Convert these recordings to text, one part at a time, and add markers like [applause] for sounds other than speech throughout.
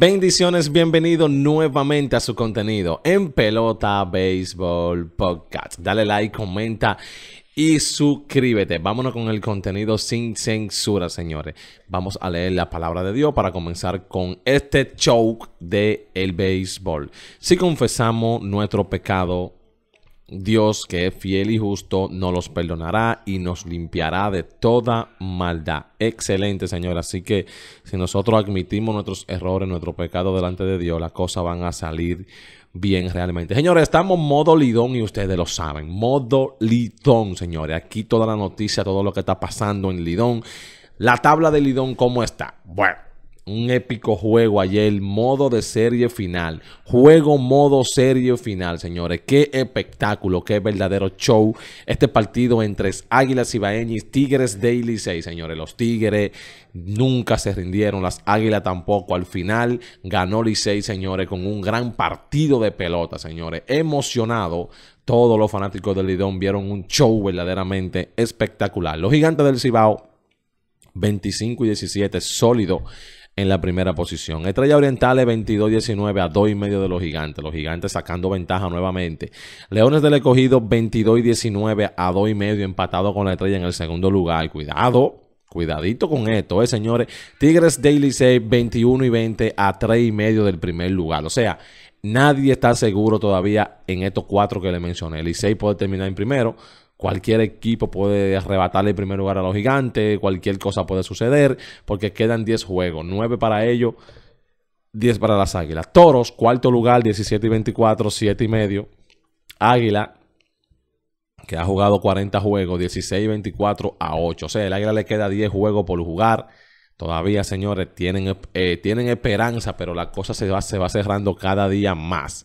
Bendiciones, bienvenido nuevamente a su contenido en Pelota Baseball Podcast. Dale like, comenta y suscríbete. Vámonos con el contenido sin censura, señores. Vamos a leer la palabra de Dios para comenzar con este show de el béisbol. Si confesamos nuestro pecado, Dios, que es fiel y justo, nos los perdonará y nos limpiará de toda maldad. Excelente, Señor. Así que si nosotros admitimos nuestros errores, nuestro pecado delante de Dios, las cosas van a salir bien realmente. Señores, estamos modo lidón y ustedes lo saben. Modo lidón, señores. Aquí toda la noticia, todo lo que está pasando en lidón. La tabla de lidón, ¿cómo está? Bueno un épico juego ayer, modo de serie final, juego modo serie final, señores. Qué espectáculo, qué verdadero show. Este partido entre Águilas y Tigres Daily 6, señores. Los Tigres nunca se rindieron, las Águilas tampoco. Al final ganó Licey, señores, con un gran partido de pelota, señores. Emocionado, todos los fanáticos del Lidón vieron un show verdaderamente espectacular. Los gigantes del Cibao, 25 y 17, sólido en la primera posición. Estrella es 22-19 a 2 y medio de los gigantes. Los gigantes sacando ventaja nuevamente. Leones del Escogido 22-19 a 2 y medio empatado con la estrella en el segundo lugar. Cuidado. Cuidadito con esto, eh, señores. Tigres Daily 6, 21 y 20 a 3 y medio del primer lugar. O sea, nadie está seguro todavía en estos cuatro que le mencioné. Licey puede terminar en primero, Cualquier equipo puede arrebatarle el primer lugar a los gigantes, cualquier cosa puede suceder, porque quedan 10 juegos, 9 para ellos, 10 para las águilas. Toros, cuarto lugar, 17 y 24, 7 y medio. Águila, que ha jugado 40 juegos, 16 y 24 a 8. O sea, el águila le queda 10 juegos por jugar. Todavía, señores, tienen, eh, tienen esperanza, pero la cosa se se va cerrando cada día más.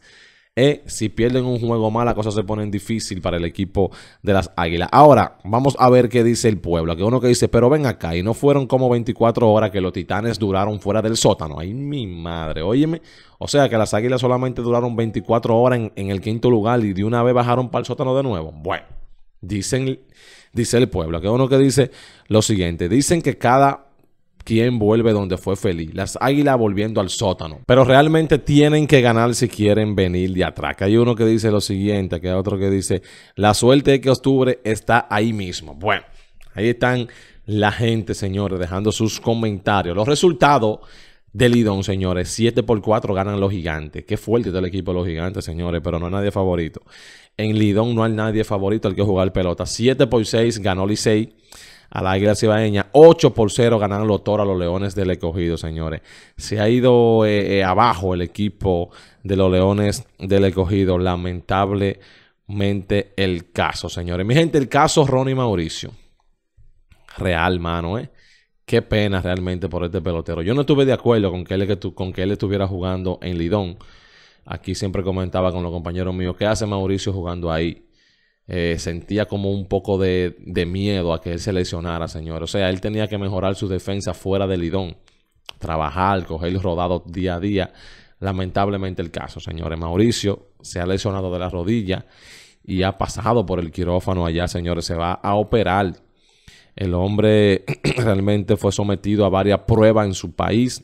Eh, si pierden un juego mal, las cosas se ponen difícil para el equipo de las Águilas. Ahora, vamos a ver qué dice el pueblo. Que uno que dice, pero ven acá, y no fueron como 24 horas que los titanes duraron fuera del sótano. Ay, mi madre, óyeme. O sea que las Águilas solamente duraron 24 horas en, el quinto lugar y de una vez bajaron para el sótano de nuevo. Bueno, dicen, dice el pueblo. Que uno que dice lo siguiente, dicen que cada Quién vuelve donde fue feliz. Las águilas volviendo al sótano. Pero realmente tienen que ganar si quieren venir de atrás. hay uno que dice lo siguiente, que hay otro que dice, la suerte de que octubre está ahí mismo. Bueno, ahí están la gente, señores, dejando sus comentarios. Los resultados de Lidón, señores. 7 por 4 ganan los gigantes. Qué fuerte está el equipo de los gigantes, señores, pero no hay nadie favorito. En Lidón no hay nadie favorito al que jugar pelota. 7 por 6 ganó Licey a la Águila Cibaeña. 8 por 0 ganaron los toros a los Leones del Ecogido, señores. Se ha ido eh, eh, abajo el equipo de los Leones del Ecogido, lamentablemente el caso, señores. Mi gente, el caso Ronnie Mauricio. Real, mano, ¿eh? Qué pena realmente por este pelotero. Yo no estuve de acuerdo con que él estuviera jugando en Lidón. Aquí siempre comentaba con los compañeros míos, ¿qué hace Mauricio jugando ahí? Eh, sentía como un poco de, miedo a que él se lesionara, señor. O sea, él tenía que mejorar su defensa fuera del idón, trabajar, coger rodado día a día. Lamentablemente el caso, señores. Mauricio se ha lesionado de la rodilla y ha pasado por el quirófano allá, señores. Se va a operar. El hombre [clears throat] realmente fue sometido a varias pruebas en su país.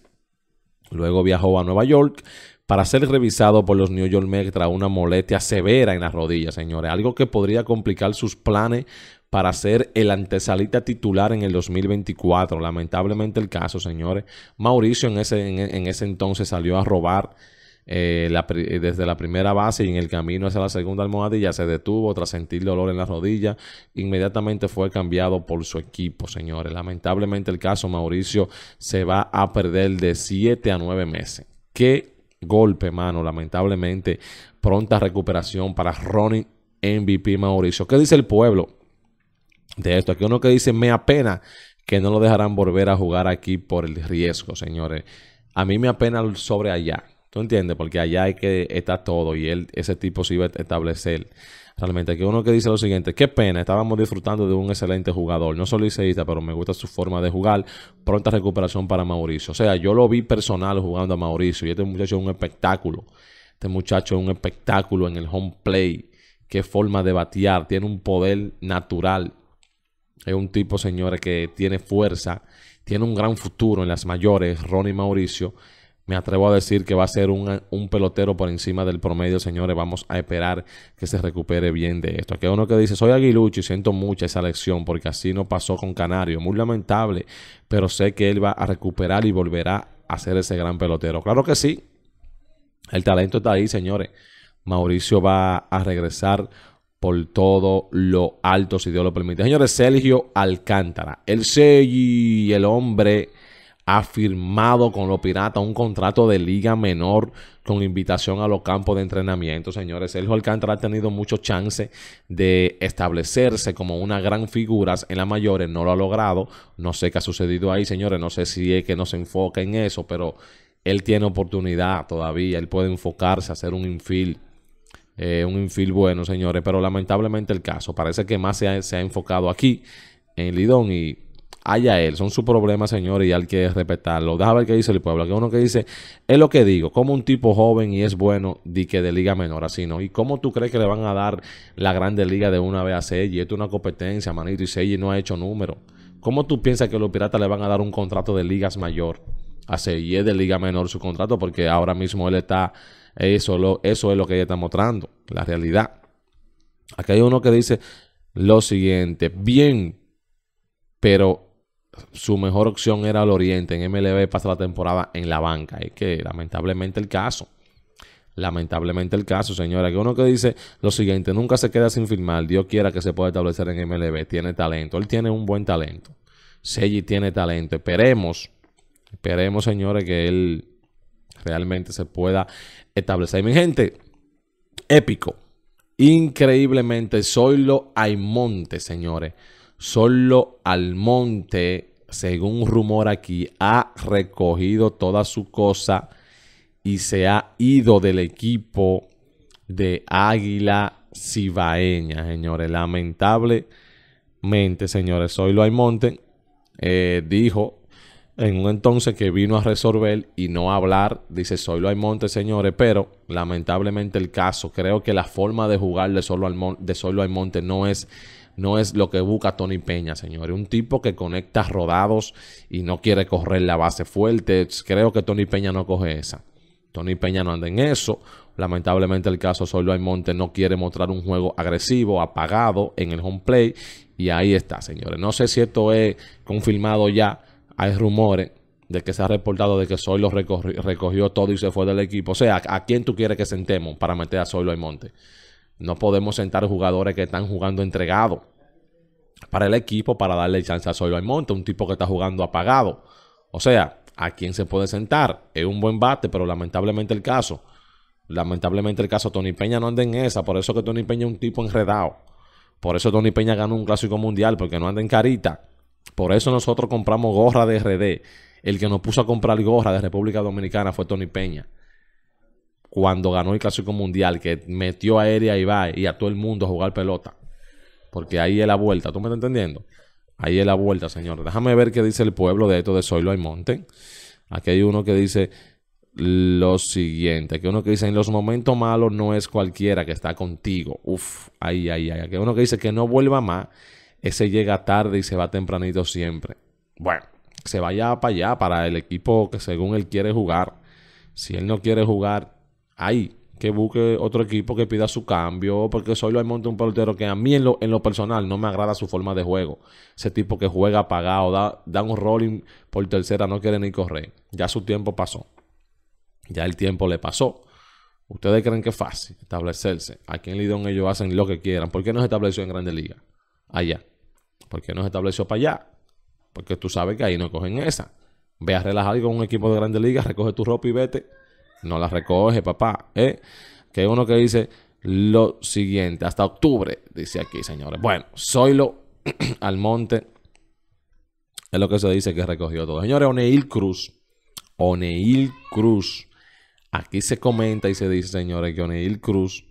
Luego viajó a Nueva York, para ser revisado por los New York Mets tras una molestia severa en las rodillas, señores. Algo que podría complicar sus planes para ser el antesalita titular en el 2024. Lamentablemente el caso, señores. Mauricio en ese, en, ese entonces salió a robar eh, eh, desde la primera base y en el camino hacia la segunda almohadilla se detuvo tras sentir dolor en la rodilla. Inmediatamente fue cambiado por su equipo, señores. Lamentablemente el caso Mauricio se va a perder de 7 a 9 meses. Qué golpe, mano. Lamentablemente, pronta recuperación para Ronnie MVP Mauricio. ¿Qué dice el pueblo de esto? Aquí uno que dice, me apena que no lo dejarán volver a jugar aquí por el riesgo, señores. A mí me apena sobre allá. ¿Tú entiendes? Porque allá hay que está todo y él, ese tipo se iba a establecer. Realmente, que uno que dice lo siguiente, qué pena, estábamos disfrutando de un excelente jugador, no soy liceísta, pero me gusta su forma de jugar, pronta recuperación para Mauricio. O sea, yo lo vi personal jugando a Mauricio y este muchacho es un espectáculo, este muchacho es un espectáculo en el home play, qué forma de batear, tiene un poder natural, es un tipo, señores, que tiene fuerza, tiene un gran futuro en las mayores, Ronnie Mauricio. Me atrevo a decir que va a ser un, pelotero por encima del promedio, señores. Vamos a esperar que se recupere bien de esto. Aquí uno que dice, soy aguilucho y siento mucha esa lección porque así no pasó con Canario. Muy lamentable, pero sé que él va a recuperar y volverá a ser ese gran pelotero. Claro que sí. El talento está ahí, señores. Mauricio va a regresar por todo lo alto, si Dios lo permite. Señores, Sergio Alcántara, el y el hombre ha firmado con los Piratas un contrato de liga menor con invitación a los campos de entrenamiento, señores. Eljo Alcántara ha tenido mucho chance de establecerse como una gran figura en las mayores, no lo ha logrado. No sé qué ha sucedido ahí, señores. No sé si es que no se enfoca en eso, pero él tiene oportunidad todavía. Él puede enfocarse a hacer un infield. Eh, un infil bueno, señores, pero lamentablemente el caso parece que más se ha, se ha enfocado aquí en Lidón y a él, son su problema, señor, y hay que respetarlo. Déjame ver qué dice el pueblo. Que uno que dice, es lo que digo, como un tipo joven y es bueno, di que de liga menor, así no. ¿Y cómo tú crees que le van a dar la grande liga de una vez a Seiji? Esto es una competencia, manito, y Seiji no ha hecho número. ¿Cómo tú piensas que los piratas le van a dar un contrato de ligas mayor? A Seiji es de liga menor su contrato, porque ahora mismo él está, eso, eso es lo que ella está mostrando, la realidad. Aquí hay uno que dice lo siguiente, bien, pero su mejor opción era el Oriente. En MLB pasa la temporada en la banca. Es que lamentablemente el caso. Lamentablemente el caso, señores, Que uno que dice lo siguiente, nunca se queda sin firmar. Dios quiera que se pueda establecer en MLB. Tiene talento. Él tiene un buen talento. Seji tiene talento. Esperemos. Esperemos, señores, que él realmente se pueda establecer. Mi gente, épico. Increíblemente, Soylo monte, señores. Solo Almonte, según rumor aquí, ha recogido toda su cosa y se ha ido del equipo de Águila Cibaeña, señores. Lamentablemente, señores, Solo Almonte eh, dijo en un entonces que vino a resolver y no a hablar, dice Soylo monte, señores, pero lamentablemente el caso, creo que la forma de jugar de Soylo Almonte, no es no es lo que busca Tony Peña, señores. Un tipo que conecta rodados y no quiere correr la base fuerte. Creo que Tony Peña no coge esa. Tony Peña no anda en eso. Lamentablemente el caso Soylo monte no quiere mostrar un juego agresivo, apagado en el home play. Y ahí está, señores. No sé si esto es confirmado ya hay rumores de que se ha reportado de que Soylo recogió todo y se fue del equipo. O sea, ¿a quién tú quieres que sentemos para meter a Soylo el monte? No podemos sentar jugadores que están jugando entregados para el equipo para darle chance a Soylo al monte, un tipo que está jugando apagado. O sea, ¿a quién se puede sentar? Es un buen bate, pero lamentablemente el caso. Lamentablemente el caso Tony Peña no anda en esa, por eso que Tony Peña es un tipo enredado. Por eso Tony Peña ganó un clásico mundial, porque no anda en carita. Por eso nosotros compramos gorra de RD. El que nos puso a comprar gorra de República Dominicana fue Tony Peña. Cuando ganó el Clásico Mundial, que metió a Eria va y a todo el mundo a jugar pelota. Porque ahí es la vuelta, ¿tú me estás entendiendo? Ahí es la vuelta, señor. Déjame ver qué dice el pueblo de esto de Soylo Monte. Aquí hay uno que dice lo siguiente, que uno que dice en los momentos malos no es cualquiera que está contigo. Uf, ahí, ahí, ahí. Que uno que dice que no vuelva más ese llega tarde y se va tempranito siempre. Bueno, se vaya para allá, para el equipo que según él quiere jugar. Si él no quiere jugar, ahí que busque otro equipo que pida su cambio, porque lo hay monte un portero que a mí en lo, personal no me agrada su forma de juego. Ese tipo que juega apagado, da, un rolling por tercera, no quiere ni correr. Ya su tiempo pasó. Ya el tiempo le pasó. Ustedes creen que es fácil establecerse. Aquí en Lidón ellos hacen lo que quieran. ¿Por qué no se estableció en Grande Liga? Allá. ¿Por qué no se estableció para allá? Porque tú sabes que ahí no cogen esa. Ve a relajar con un equipo de grandes ligas, recoge tu ropa y vete. No la recoge, papá. ¿eh? Que uno que dice lo siguiente, hasta octubre, dice aquí, señores. Bueno, Soilo [clears throat] Almonte es lo que se dice que recogió todo. Señores, Oneil Cruz. Oneil Cruz. Aquí se comenta y se dice, señores, que Oneil Cruz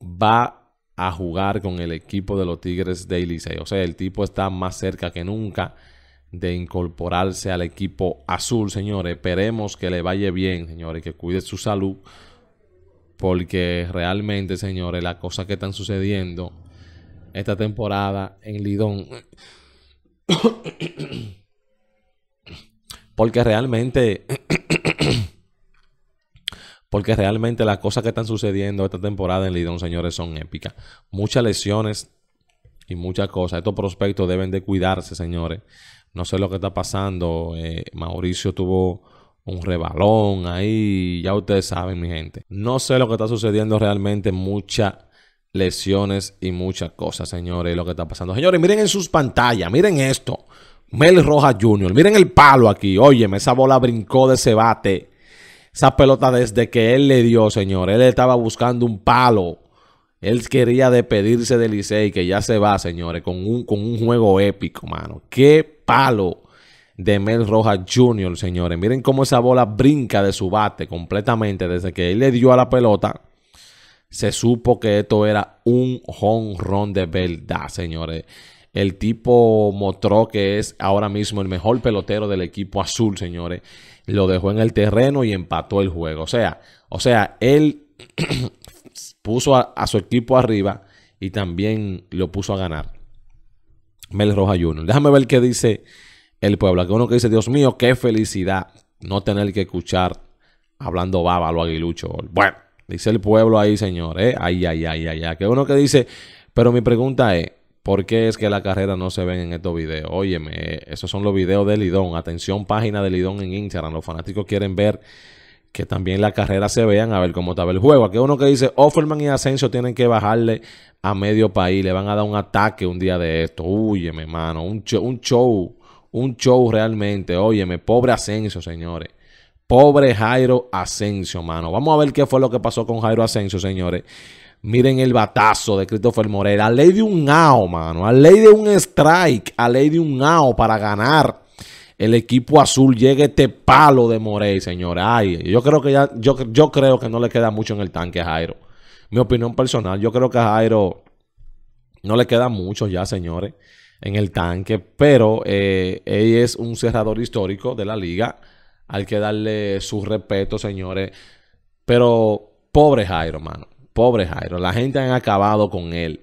va a jugar con el equipo de los Tigres de Eliseo, O sea, el tipo está más cerca que nunca de incorporarse al equipo azul, señores. Esperemos que le vaya bien, señores, que cuide su salud. Porque realmente, señores, las cosas que están sucediendo esta temporada en Lidón. [coughs] porque realmente porque realmente las cosas que están sucediendo esta temporada en Lidón, señores, son épicas. Muchas lesiones y muchas cosas. Estos prospectos deben de cuidarse, señores. No sé lo que está pasando. Eh, Mauricio tuvo un rebalón ahí. Ya ustedes saben, mi gente. No sé lo que está sucediendo realmente. Muchas lesiones y muchas cosas, señores. Lo que está pasando. Señores, miren en sus pantallas. Miren esto. Mel Rojas Jr. Miren el palo aquí. Óyeme, esa bola brincó de ese bate. Esa pelota desde que él le dio, señores, Él estaba buscando un palo. Él quería despedirse de Licey, que ya se va, señores, con un, con un juego épico, mano. Qué palo de Mel Rojas Jr., señores. Miren cómo esa bola brinca de su bate completamente. Desde que él le dio a la pelota, se supo que esto era un honrón de verdad, señores. El tipo mostró que es ahora mismo el mejor pelotero del equipo azul, señores lo dejó en el terreno y empató el juego. O sea, o sea él [clears throat] puso a, su equipo arriba y también lo puso a ganar. Mel Roja Déjame ver qué dice el pueblo. Aquí uno que dice, Dios mío, qué felicidad no tener que escuchar hablando baba, o aguilucho. Bueno, dice el pueblo ahí, señor. Ay, ay, ay, ay, Que uno que dice, pero mi pregunta es, ¿Por qué es que la carrera no se ven en estos videos? Óyeme, esos son los videos de Lidón. Atención, página de Lidón en Instagram. Los fanáticos quieren ver que también la carrera se vean a ver cómo estaba el juego. Aquí uno que dice, Offerman y Asensio tienen que bajarle a medio país. Le van a dar un ataque un día de esto. Óyeme, mano. Un show, un show, un show realmente. Óyeme, pobre Ascenso, señores. Pobre Jairo Asensio, mano. Vamos a ver qué fue lo que pasó con Jairo Asensio, señores. Miren el batazo de Christopher Morel. A ley de un AO, mano. A ley de un strike. A ley de un AO para ganar. El equipo azul llega este palo de Morey, señores. Ay, yo creo que ya, yo, yo creo que no le queda mucho en el tanque a Jairo. Mi opinión personal, yo creo que a Jairo no le queda mucho ya, señores, en el tanque. Pero eh, él es un cerrador histórico de la liga. Hay que darle su respeto, señores. Pero pobre Jairo, mano. Pobre Jairo, la gente han acabado con él.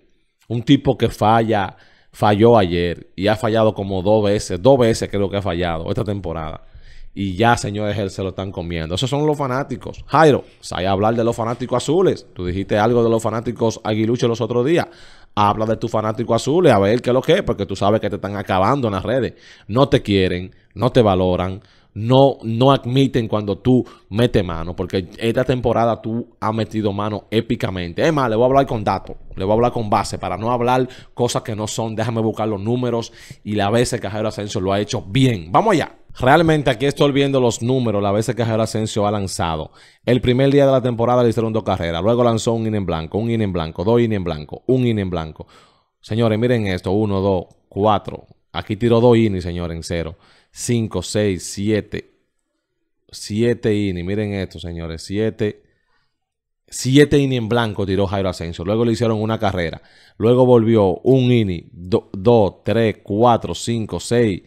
Un tipo que falla, falló ayer y ha fallado como dos veces, dos veces creo que ha fallado esta temporada. Y ya, señores, él se lo están comiendo. Esos son los fanáticos. Jairo, ¿sabes hablar de los fanáticos azules. Tú dijiste algo de los fanáticos aguiluchos los otros días. Habla de tus fanáticos azules, a ver qué es lo que es, porque tú sabes que te están acabando en las redes. No te quieren, no te valoran, no, no admiten cuando tú metes mano, porque esta temporada tú has metido mano épicamente. Es más, le voy a hablar con datos, le voy a hablar con base, para no hablar cosas que no son. Déjame buscar los números y la vez que Cajero Asensio lo ha hecho bien. Vamos allá. Realmente aquí estoy viendo los números, la vez que Javier Asensio ha lanzado. El primer día de la temporada le hicieron dos carreras, luego lanzó un in en blanco, un in en blanco, dos in en blanco, un in en blanco. Señores, miren esto, uno, dos, cuatro. Aquí tiró dos y señores, en cero. 5, 6, 7. 7 innings. Miren esto, señores. 7. 7 innings en blanco tiró Jairo Asensio. Luego le hicieron una carrera. Luego volvió un inning, 2, 3, 4, 5, 6,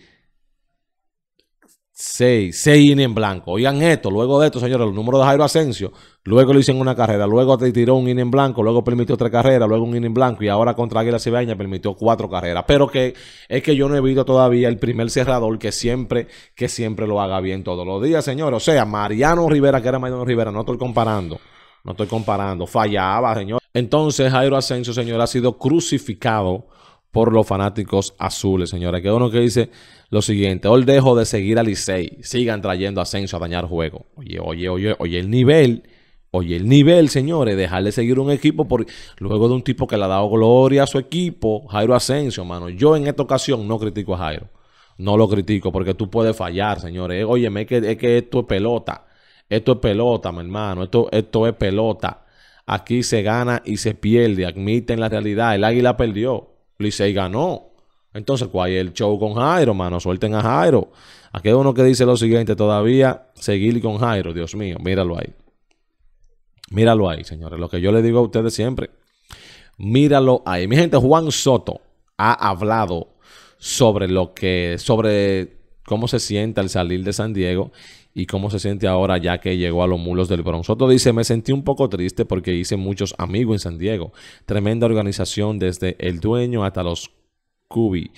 seis seis in en blanco. Oigan esto, luego de esto, señores, los números de Jairo Asensio, luego le hicieron una carrera, luego tiró un in en blanco, luego permitió otra carreras, luego un in en blanco y ahora contra Águila Cibaña permitió cuatro carreras. Pero que es que yo no he visto todavía el primer cerrador que siempre, que siempre lo haga bien todos los días, señores. O sea, Mariano Rivera, que era Mariano Rivera, no estoy comparando. No estoy comparando, fallaba, señor. Entonces Jairo Asensio, señor, ha sido crucificado por los fanáticos azules, señores. Que uno que dice lo siguiente, hoy dejo de seguir a Licey, sigan trayendo a Ascenso a dañar juego. Oye, oye, oye, oye el nivel, oye el nivel, señores, dejarle de seguir un equipo por, luego de un tipo que le ha dado gloria a su equipo, Jairo Asensio, mano. Yo en esta ocasión no critico a Jairo, no lo critico porque tú puedes fallar, señores. Oye, eh, es que, que esto es pelota, esto es pelota, mi hermano, esto, esto es pelota. Aquí se gana y se pierde, admiten la realidad, el águila perdió se ganó. Entonces, ¿cuál es el show con Jairo, mano? Suelten a Jairo. Aquí hay uno que dice lo siguiente todavía, seguir con Jairo, Dios mío, míralo ahí. Míralo ahí, señores. Lo que yo le digo a ustedes siempre. Míralo ahí. Mi gente, Juan Soto ha hablado sobre lo que, sobre cómo se sienta al salir de San Diego y cómo se siente ahora ya que llegó a los mulos del Bronx. Soto dice, me sentí un poco triste porque hice muchos amigos en San Diego. Tremenda organización desde el dueño hasta los cubi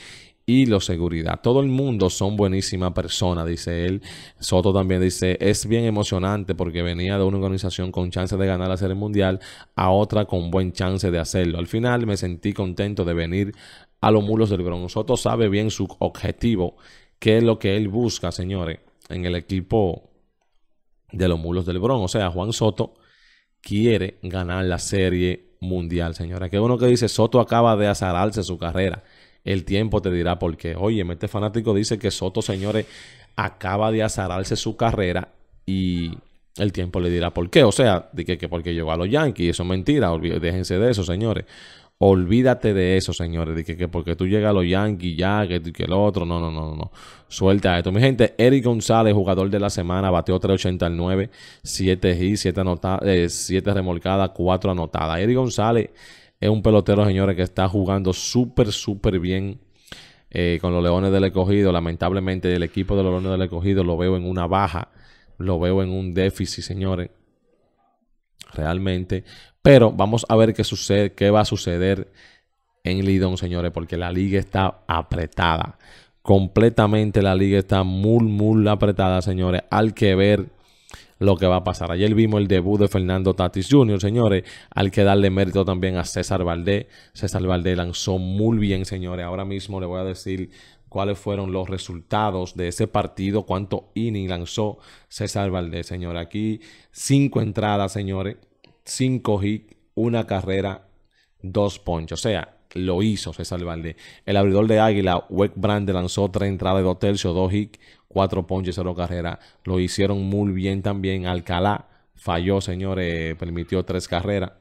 y los seguridad. Todo el mundo son buenísima persona, dice él. Soto también dice, es bien emocionante porque venía de una organización con chance de ganar la Serie Mundial a otra con buen chance de hacerlo. Al final me sentí contento de venir a los mulos del Bronx. Soto sabe bien su objetivo, qué es lo que él busca, señores en el equipo de los mulos del Bron. O sea, Juan Soto quiere ganar la serie mundial, señora. Que uno que dice, Soto acaba de azararse su carrera. El tiempo te dirá por qué. Oye, este fanático dice que Soto, señores, acaba de azararse su carrera y el tiempo le dirá por qué. O sea, de que, que porque llegó a los Yankees, eso es mentira. Déjense de eso, señores. Olvídate de eso, señores, de que, porque tú llegas a los Yankees ya, que, el otro, no, no, no, no. Suelta esto. Mi gente, Eric González, jugador de la semana, bateó 389, 7 y 7, 7 eh, remolcadas, 4 anotadas. Eric González es un pelotero, señores, que está jugando súper, súper bien. Eh, con los Leones del Escogido. Lamentablemente, el equipo de los Leones del Escogido lo veo en una baja, lo veo en un déficit, señores. Realmente, pero vamos a ver qué sucede, qué va a suceder en Lidón, señores, porque la liga está apretada. Completamente la liga está muy, muy apretada, señores. Al que ver lo que va a pasar. Ayer vimos el debut de Fernando Tatis Jr., señores. Al que darle mérito también a César Valdés. César Valdés lanzó muy bien, señores. Ahora mismo le voy a decir cuáles fueron los resultados de ese partido, cuánto inning lanzó César Valdés, señores. Aquí cinco entradas, señores. 5 hits, una carrera, dos ponches. O sea, lo hizo César Valdés. El abridor de Águila, Weck lanzó tres entradas de dos tercios, dos hits, cuatro ponches, cero carrera Lo hicieron muy bien también. Alcalá falló, señores, permitió tres carreras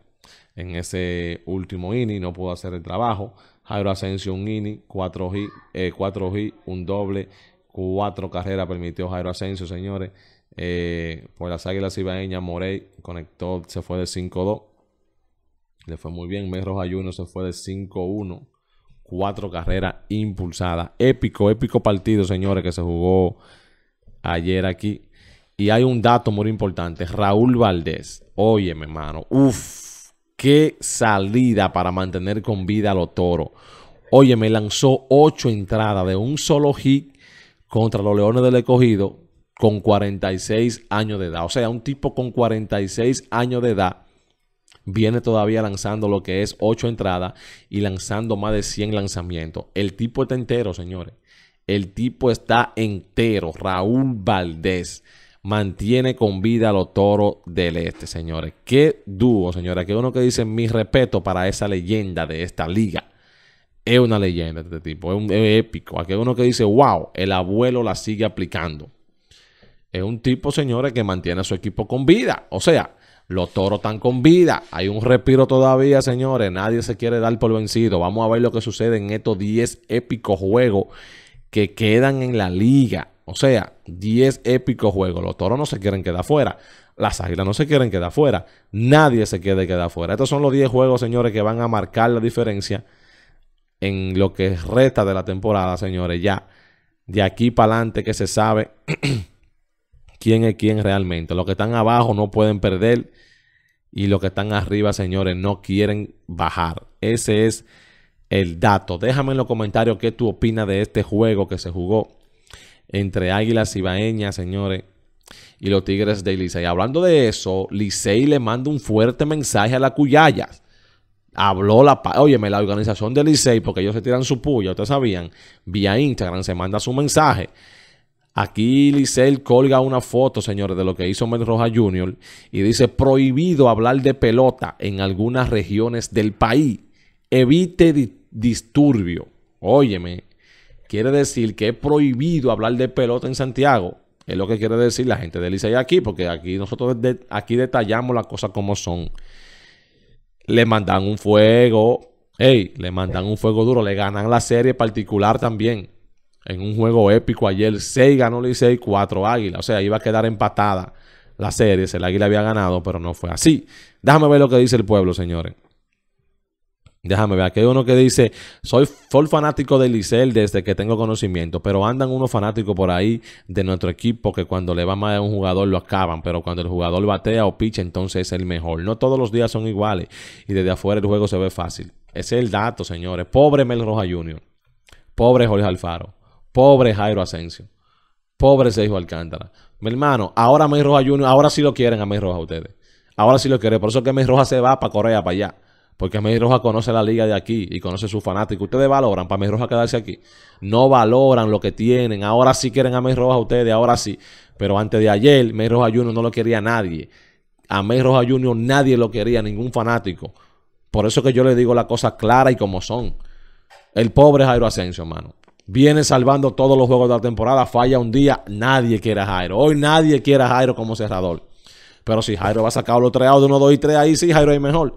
en ese último inning, no pudo hacer el trabajo. Jairo Asensio, un inning, cuatro hits, eh, cuatro hits, un doble, cuatro carreras permitió Jairo Asensio, señores. Eh, Por pues las Águilas Ibaeñas, Morey conectó, se fue de 5-2. Le fue muy bien. Mes Ayuno se fue de 5-1. Cuatro carreras impulsadas. Épico, épico partido, señores, que se jugó ayer aquí. Y hay un dato muy importante. Raúl Valdés. Oye, mi hermano. Uf, qué salida para mantener con vida a los Oye, me lanzó ocho entradas de un solo hit contra los Leones del Escogido con 46 años de edad. O sea, un tipo con 46 años de edad viene todavía lanzando lo que es 8 entradas y lanzando más de 100 lanzamientos. El tipo está entero, señores. El tipo está entero. Raúl Valdés mantiene con vida a los toros del este, señores. Qué dúo, señores. Que uno que dice mi respeto para esa leyenda de esta liga. Es una leyenda de este tipo, es, épico. Aquí uno que dice, wow, el abuelo la sigue aplicando es un tipo, señores, que mantiene a su equipo con vida. O sea, los toros están con vida. Hay un respiro todavía, señores. Nadie se quiere dar por vencido. Vamos a ver lo que sucede en estos 10 épicos juegos que quedan en la liga. O sea, 10 épicos juegos. Los toros no se quieren quedar fuera. Las águilas no se quieren quedar fuera. Nadie se quiere quedar fuera. Estos son los 10 juegos, señores, que van a marcar la diferencia en lo que resta de la temporada, señores. Ya, de aquí para adelante que se sabe. [clears throat] quién es quién realmente. Los que están abajo no pueden perder y los que están arriba, señores, no quieren bajar. Ese es el dato. Déjame en los comentarios qué tú opinas de este juego que se jugó entre Águilas y Baeña, señores, y los Tigres de Licey. Hablando de eso, Licey le manda un fuerte mensaje a la Cuyayas. Habló la... Óyeme, la organización de Licey, porque ellos se tiran su puya, ustedes sabían, vía Instagram se manda su mensaje. Aquí Licel colga una foto, señores, de lo que hizo Mel Rojas Jr. y dice prohibido hablar de pelota en algunas regiones del país. Evite disturbio. Óyeme, quiere decir que es prohibido hablar de pelota en Santiago. Es lo que quiere decir la gente de Licey aquí, porque aquí nosotros aquí detallamos las cosas como son. Le mandan un fuego, ey, le mandan un fuego duro, le ganan la serie particular también en un juego épico ayer. 6 ganó Licey, 4 Águila. O sea, iba a quedar empatada la serie. El Águila había ganado, pero no fue así. Déjame ver lo que dice el pueblo, señores. Déjame ver, aquí hay uno que dice, soy full fanático de Licey desde que tengo conocimiento, pero andan unos fanáticos por ahí de nuestro equipo que cuando le va mal a un jugador lo acaban, pero cuando el jugador batea o picha entonces es el mejor. No todos los días son iguales y desde afuera el juego se ve fácil. Ese es el dato, señores. Pobre Mel Roja Jr. Pobre Jorge Alfaro. Pobre Jairo Asensio. Pobre dijo Alcántara. Mi hermano, ahora May Roja Junior, ahora sí lo quieren a May Roja ustedes. Ahora sí lo quieren. Por eso que May Roja se va para Corea, para allá. Porque May Roja conoce la liga de aquí y conoce su fanático. Ustedes valoran para May Roja quedarse aquí. No valoran lo que tienen. Ahora sí quieren a May Roja ustedes, ahora sí. Pero antes de ayer, May Roja Junior no lo quería nadie. A May Roja Junior nadie lo quería, ningún fanático. Por eso que yo le digo las cosas clara y como son. El pobre Jairo Asensio, hermano. Viene salvando todos los juegos de la temporada. Falla un día. Nadie quiere a Jairo. Hoy nadie quiere a Jairo como cerrador. Pero si Jairo va a sacar los tres de uno, dos y tres, ahí sí, Jairo es mejor.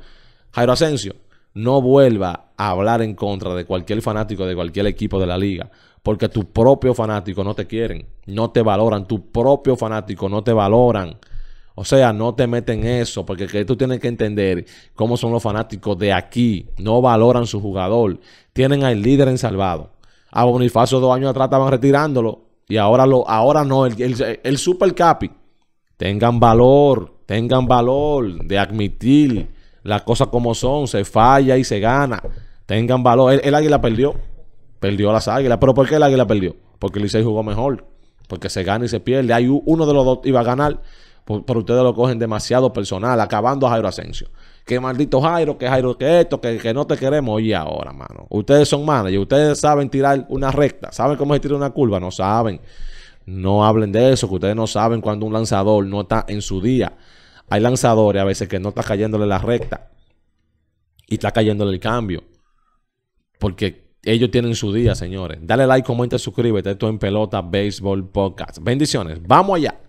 Jairo Asensio, no vuelva a hablar en contra de cualquier fanático de cualquier equipo de la liga. Porque tus propios fanáticos no te quieren. No te valoran. Tus propios fanáticos no te valoran. O sea, no te meten eso. Porque tú tienes que entender cómo son los fanáticos de aquí. No valoran su jugador. Tienen al líder en salvado a Bonifacio dos años atrás estaban retirándolo y ahora, lo, ahora no, el, el, super capi. Tengan valor, tengan valor de admitir las cosas como son, se falla y se gana. Tengan valor. El, águila perdió, perdió las águilas. ¿Pero por qué el águila perdió? Porque Licey jugó mejor, porque se gana y se pierde. Hay uno de los dos iba a ganar pero ustedes lo cogen demasiado personal, acabando a Jairo Asensio. Que maldito Jairo, que Jairo, que esto, que, no te queremos. Y ahora, mano. Ustedes son managers, ustedes saben tirar una recta, saben cómo se tira una curva, no saben. No hablen de eso, que ustedes no saben cuando un lanzador no está en su día. Hay lanzadores a veces que no está cayéndole la recta y está cayéndole el cambio. Porque ellos tienen su día, señores. Dale like, comenta, suscríbete. Esto en Pelota Baseball Podcast. Bendiciones. Vamos allá.